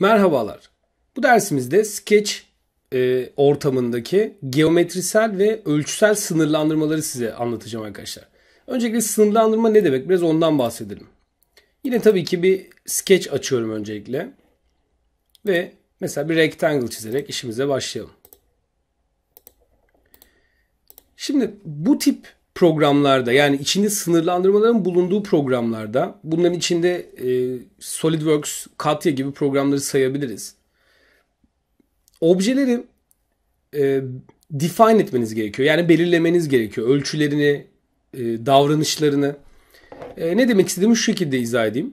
Merhabalar. Bu dersimizde Sketch e, ortamındaki geometrisel ve ölçüsel sınırlandırmaları size anlatacağım arkadaşlar. Öncelikle sınırlandırma ne demek biraz ondan bahsedelim. Yine tabii ki bir sketch açıyorum öncelikle. Ve mesela bir rectangle çizerek işimize başlayalım. Şimdi bu tip programlarda yani içinde sınırlandırmaların bulunduğu programlarda bunların içinde e, SolidWorks, Catia gibi programları sayabiliriz. Objeleri e, define etmeniz gerekiyor. Yani belirlemeniz gerekiyor. Ölçülerini, e, davranışlarını. E, ne demek istediğimi şu şekilde izah edeyim.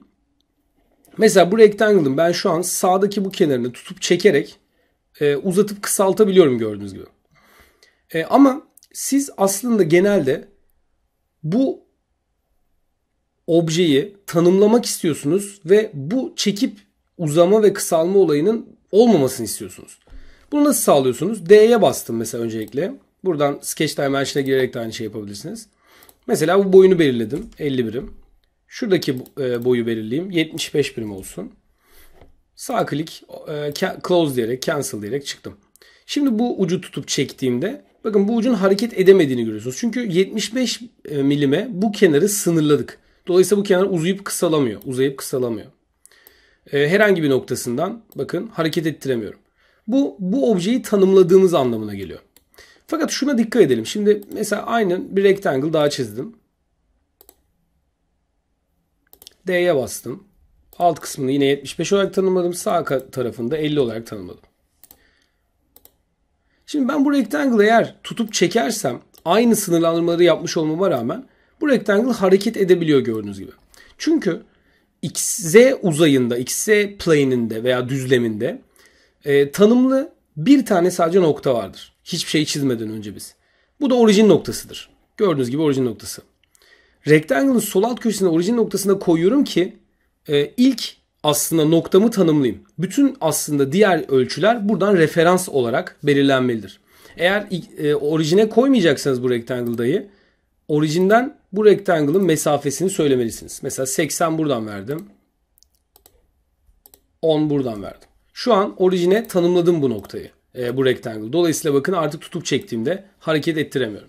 Mesela bu rectangle'ın ben şu an sağdaki bu kenarını tutup çekerek e, uzatıp kısaltabiliyorum gördüğünüz gibi. E, ama siz aslında genelde bu objeyi tanımlamak istiyorsunuz ve bu çekip uzama ve kısalma olayının olmamasını istiyorsunuz. Bunu nasıl sağlıyorsunuz? D'ye bastım mesela öncelikle. Buradan Sketch Dimension'a girerek de aynı şey yapabilirsiniz. Mesela bu boyunu belirledim. 50 birim. Şuradaki e, boyu belirleyeyim. 75 birim olsun. Sağ klik, e, close diyerek, cancel diyerek çıktım. Şimdi bu ucu tutup çektiğimde Bakın bu ucun hareket edemediğini görüyorsunuz. Çünkü 75 e, milime bu kenarı sınırladık. Dolayısıyla bu kenar uzayıp kısalamıyor. Uzayıp kısalamıyor. E, herhangi bir noktasından bakın hareket ettiremiyorum. Bu, bu objeyi tanımladığımız anlamına geliyor. Fakat şuna dikkat edelim. Şimdi mesela aynı bir rectangle daha çizdim. D'ye bastım. Alt kısmını yine 75 olarak tanımladım. Sağ tarafında 50 olarak tanımladım. Şimdi ben bu rectangle eğer tutup çekersem aynı sınırlandırmaları yapmış olmama rağmen bu rectangle hareket edebiliyor gördüğünüz gibi. Çünkü XZ uzayında, XZ plane'inde veya düzleminde e, tanımlı bir tane sadece nokta vardır. Hiçbir şey çizmeden önce biz. Bu da orijin noktasıdır. Gördüğünüz gibi orijin noktası. Rectangle'ın sol alt köşesine orijin noktasına koyuyorum ki e, ilk aslında noktamı tanımlayayım. Bütün aslında diğer ölçüler buradan referans olarak belirlenmelidir. Eğer e, orijine koymayacaksanız bu rectangle dayı orijinden bu rectangle'ın mesafesini söylemelisiniz. Mesela 80 buradan verdim. 10 buradan verdim. Şu an orijine tanımladım bu noktayı. E, bu rectangle. Dolayısıyla bakın artık tutup çektiğimde hareket ettiremiyorum.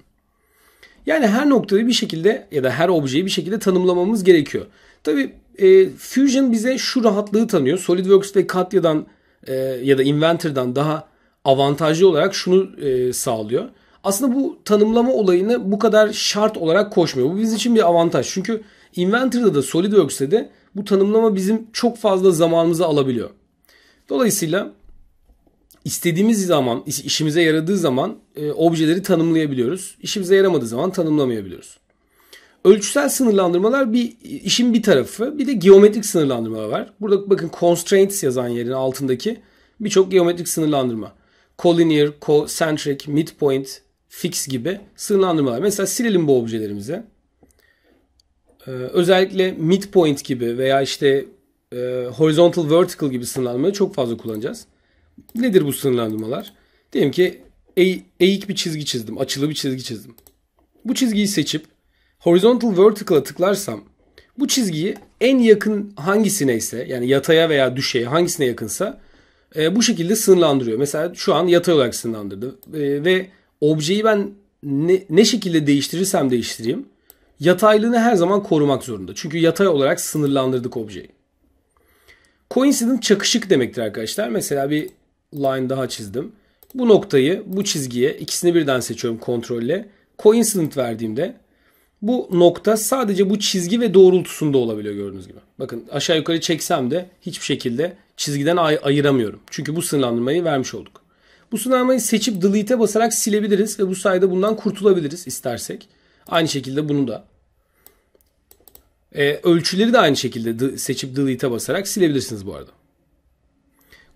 Yani her noktayı bir şekilde ya da her objeyi bir şekilde tanımlamamız gerekiyor. Tabi e, Fusion bize şu rahatlığı tanıyor. SolidWorks ve Katya'dan e, ya da Inventor'dan daha avantajlı olarak şunu e, sağlıyor. Aslında bu tanımlama olayını bu kadar şart olarak koşmuyor. Bu bizim için bir avantaj. Çünkü Inventor'da da SolidWorks'te de bu tanımlama bizim çok fazla zamanımızı alabiliyor. Dolayısıyla istediğimiz zaman, işimize yaradığı zaman e, objeleri tanımlayabiliyoruz. İşimize yaramadığı zaman tanımlamayabiliyoruz. Ölçüsel sınırlandırmalar bir işin bir tarafı. Bir de geometrik sınırlandırmalar var. Burada bakın constraints yazan yerin altındaki birçok geometrik sınırlandırma. Collinear, concentric, midpoint, fix gibi sınırlandırmalar. Mesela silelim bu objelerimizi. Ee, özellikle midpoint gibi veya işte e, horizontal vertical gibi sınırlandırmayı çok fazla kullanacağız. Nedir bu sınırlandırmalar? Diyelim ki e, eğik bir çizgi çizdim. Açılı bir çizgi çizdim. Bu çizgiyi seçip horizontal vertical'a tıklarsam bu çizgiyi en yakın hangisine ise yani yataya veya düşeye hangisine yakınsa e, bu şekilde sınırlandırıyor. Mesela şu an yatay olarak sınırlandırdı e, ve objeyi ben ne, ne şekilde değiştirirsem değiştireyim yataylığını her zaman korumak zorunda. Çünkü yatay olarak sınırlandırdık objeyi. Coincident çakışık demektir arkadaşlar. Mesela bir line daha çizdim. Bu noktayı bu çizgiye ikisini birden seçiyorum kontrolle. Coincident verdiğimde bu nokta sadece bu çizgi ve doğrultusunda olabiliyor gördüğünüz gibi. Bakın aşağı yukarı çeksem de hiçbir şekilde çizgiden ay- ayıramıyorum. Çünkü bu sınırlandırmayı vermiş olduk. Bu sınırlamayı seçip delete'e basarak silebiliriz ve bu sayede bundan kurtulabiliriz istersek. Aynı şekilde bunu da. Ee, ölçüleri de aynı şekilde seçip delete'e basarak silebilirsiniz bu arada.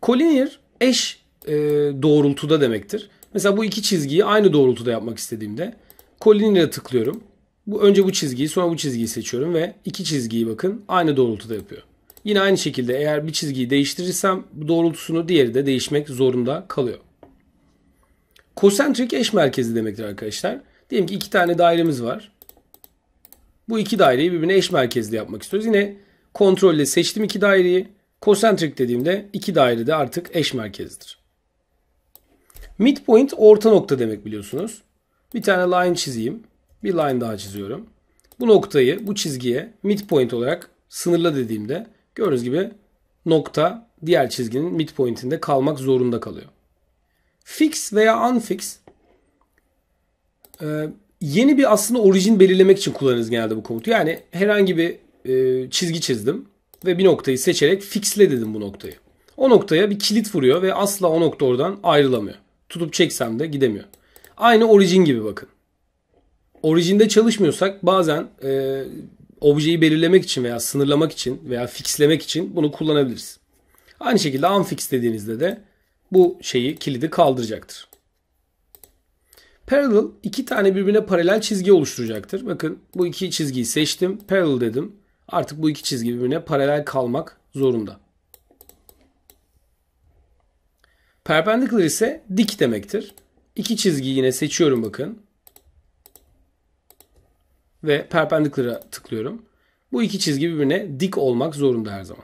Collinear eş e, doğrultuda demektir. Mesela bu iki çizgiyi aynı doğrultuda yapmak istediğimde Collinear'a tıklıyorum. Bu önce bu çizgiyi sonra bu çizgiyi seçiyorum ve iki çizgiyi bakın aynı doğrultuda yapıyor. Yine aynı şekilde eğer bir çizgiyi değiştirirsem bu doğrultusunu diğeri de değişmek zorunda kalıyor. Kosentrik eş merkezi demektir arkadaşlar. Diyelim ki iki tane dairemiz var. Bu iki daireyi birbirine eş merkezli yapmak istiyoruz. Yine kontrolle seçtim iki daireyi. kosentrik dediğimde iki daire de artık eş merkezdir. Midpoint orta nokta demek biliyorsunuz. Bir tane line çizeyim bir line daha çiziyorum. Bu noktayı bu çizgiye midpoint olarak sınırla dediğimde gördüğünüz gibi nokta diğer çizginin midpointinde kalmak zorunda kalıyor. Fix veya unfix e, yeni bir aslında orijin belirlemek için kullanırız genelde bu komutu. Yani herhangi bir e, çizgi çizdim ve bir noktayı seçerek fixle dedim bu noktayı. O noktaya bir kilit vuruyor ve asla o nokta oradan ayrılamıyor. Tutup çeksem de gidemiyor. Aynı orijin gibi bakın orijinde çalışmıyorsak bazen e, objeyi belirlemek için veya sınırlamak için veya fixlemek için bunu kullanabiliriz. Aynı şekilde unfix dediğinizde de bu şeyi kilidi kaldıracaktır. Parallel iki tane birbirine paralel çizgi oluşturacaktır. Bakın bu iki çizgiyi seçtim. Parallel dedim. Artık bu iki çizgi birbirine paralel kalmak zorunda. Perpendicular ise dik demektir. İki çizgiyi yine seçiyorum bakın ve perpendicular'a tıklıyorum. Bu iki çizgi birbirine dik olmak zorunda her zaman.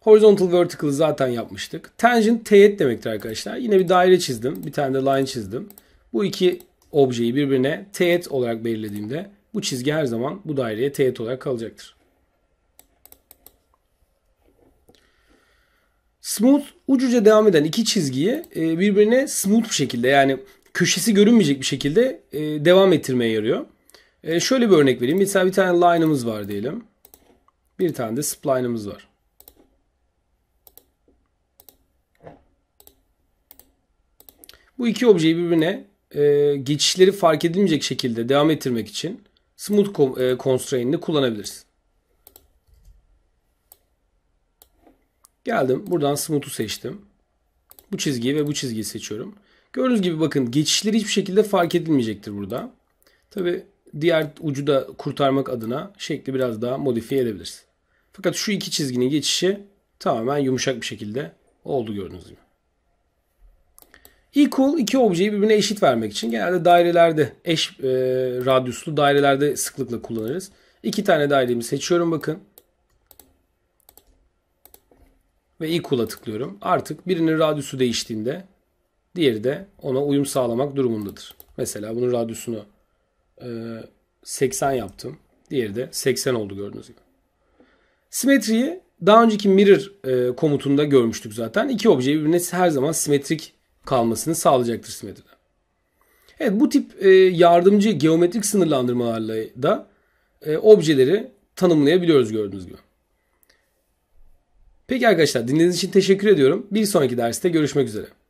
Horizontal vertical'ı zaten yapmıştık. Tangent teğet demektir arkadaşlar. Yine bir daire çizdim. Bir tane de line çizdim. Bu iki objeyi birbirine teğet olarak belirlediğimde bu çizgi her zaman bu daireye teğet olarak kalacaktır. Smooth ucuca devam eden iki çizgiyi e, birbirine smooth bir şekilde yani köşesi görünmeyecek bir şekilde e, devam ettirmeye yarıyor. E, şöyle bir örnek vereyim. Mesela bir tane line'ımız var diyelim. Bir tane de spline'ımız var. Bu iki objeyi birbirine e, geçişleri fark edilmeyecek şekilde devam ettirmek için smooth e, constraint'ini kullanabiliriz. Geldim. Buradan smooth'u seçtim. Bu çizgiyi ve bu çizgiyi seçiyorum. Gördüğünüz gibi bakın geçişleri hiçbir şekilde fark edilmeyecektir burada. Tabi diğer ucu da kurtarmak adına şekli biraz daha modifiye edebiliriz. Fakat şu iki çizginin geçişi tamamen yumuşak bir şekilde oldu gördüğünüz gibi. Equal iki objeyi birbirine eşit vermek için genelde dairelerde eş e, radyuslu dairelerde sıklıkla kullanırız. İki tane dairemi seçiyorum bakın. Ve equal'a tıklıyorum. Artık birinin radyusu değiştiğinde Diğeri de ona uyum sağlamak durumundadır. Mesela bunun radyosunu 80 e, yaptım. Diğeri de 80 oldu gördüğünüz gibi. Simetriyi daha önceki mirror e, komutunda görmüştük zaten. İki obje birbirine her zaman simetrik kalmasını sağlayacaktır simetride. Evet bu tip e, yardımcı geometrik sınırlandırmalarla da objeleri tanımlayabiliyoruz gördüğünüz gibi. Peki arkadaşlar dinlediğiniz için teşekkür ediyorum. Bir sonraki derste görüşmek üzere.